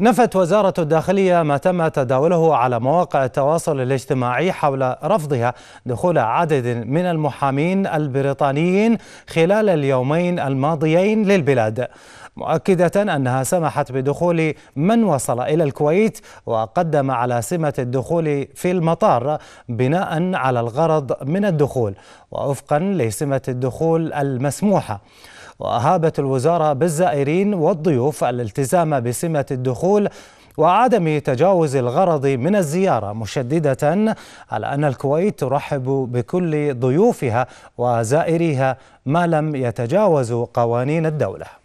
نفت وزارة الداخلية ما تم تداوله على مواقع التواصل الاجتماعي حول رفضها دخول عدد من المحامين البريطانيين خلال اليومين الماضيين للبلاد مؤكدة أنها سمحت بدخول من وصل إلى الكويت وقدم على سمة الدخول في المطار بناء على الغرض من الدخول ووفقا لسمة الدخول المسموحة وأهابت الوزارة بالزائرين والضيوف الالتزام بسمة الدخول وعدم تجاوز الغرض من الزيارة مشددة على أن الكويت ترحب بكل ضيوفها وزائريها ما لم يتجاوزوا قوانين الدولة